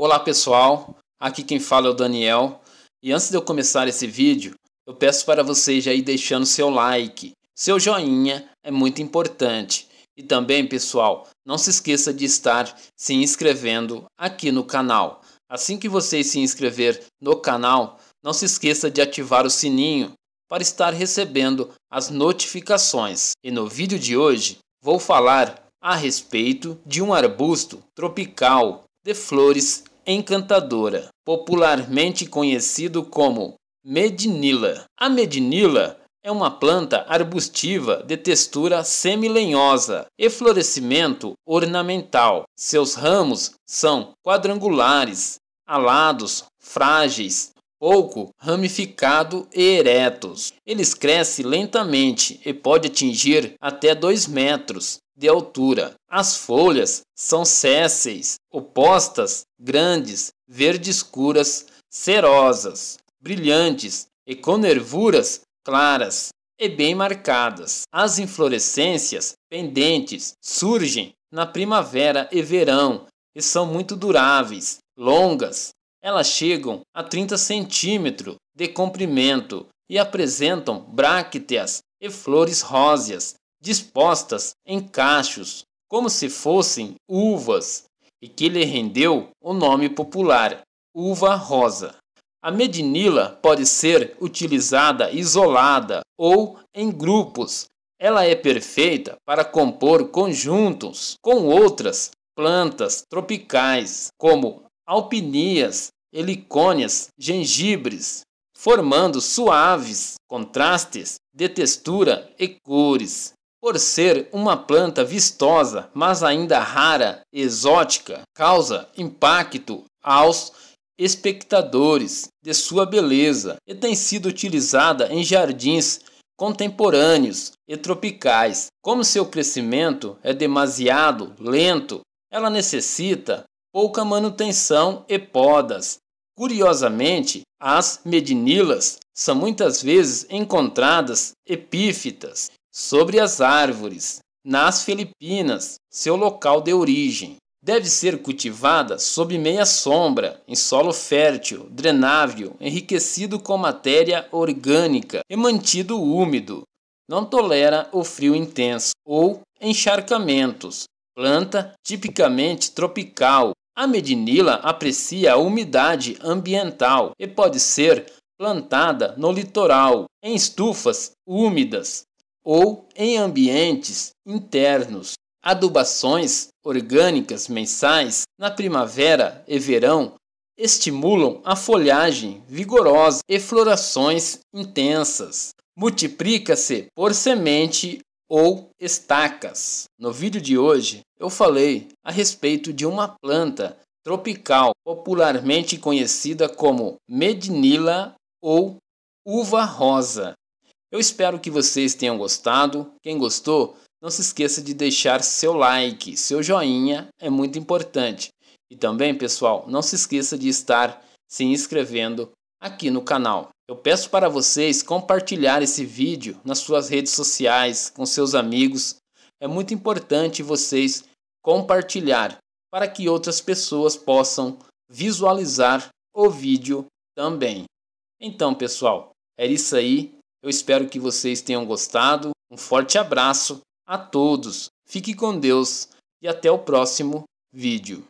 Olá pessoal, aqui quem fala é o Daniel e antes de eu começar esse vídeo, eu peço para vocês já ir deixando seu like, seu joinha é muito importante e também pessoal, não se esqueça de estar se inscrevendo aqui no canal. Assim que você se inscrever no canal, não se esqueça de ativar o sininho para estar recebendo as notificações. E no vídeo de hoje vou falar a respeito de um arbusto tropical de flores encantadora, popularmente conhecido como medinila. A medinila é uma planta arbustiva de textura semilenhosa e florescimento ornamental. Seus ramos são quadrangulares, alados, frágeis, pouco ramificado e eretos. Eles crescem lentamente e pode atingir até 2 metros de altura. As folhas são sésseis, opostas, grandes, verde escuras, cerosas, brilhantes e com nervuras claras e bem marcadas. As inflorescências pendentes surgem na primavera e verão e são muito duráveis, longas. Elas chegam a 30 centímetros de comprimento e apresentam brácteas e flores róseas dispostas em cachos, como se fossem uvas, e que lhe rendeu o nome popular uva rosa. A medinila pode ser utilizada isolada ou em grupos. Ela é perfeita para compor conjuntos com outras plantas tropicais, como alpinias, helicônias, gengibres, formando suaves contrastes de textura e cores. Por ser uma planta vistosa, mas ainda rara, exótica, causa impacto aos espectadores de sua beleza e tem sido utilizada em jardins contemporâneos e tropicais. Como seu crescimento é demasiado lento, ela necessita pouca manutenção e podas. Curiosamente, as medinilas são muitas vezes encontradas epífitas sobre as árvores, nas Filipinas, seu local de origem. Deve ser cultivada sob meia sombra, em solo fértil, drenável, enriquecido com matéria orgânica e mantido úmido. Não tolera o frio intenso ou encharcamentos. Planta tipicamente tropical. A medinila aprecia a umidade ambiental e pode ser plantada no litoral, em estufas úmidas, ou em ambientes internos. Adubações orgânicas mensais na primavera e verão estimulam a folhagem vigorosa e florações intensas. Multiplica-se por semente ou estacas. No vídeo de hoje eu falei a respeito de uma planta tropical popularmente conhecida como medinila ou uva rosa, eu espero que vocês tenham gostado. Quem gostou, não se esqueça de deixar seu like, seu joinha é muito importante. E também, pessoal, não se esqueça de estar se inscrevendo aqui no canal. Eu peço para vocês compartilhar esse vídeo nas suas redes sociais, com seus amigos. É muito importante vocês compartilhar para que outras pessoas possam visualizar o vídeo também. Então, pessoal, é isso aí. Eu espero que vocês tenham gostado. Um forte abraço a todos. Fique com Deus e até o próximo vídeo.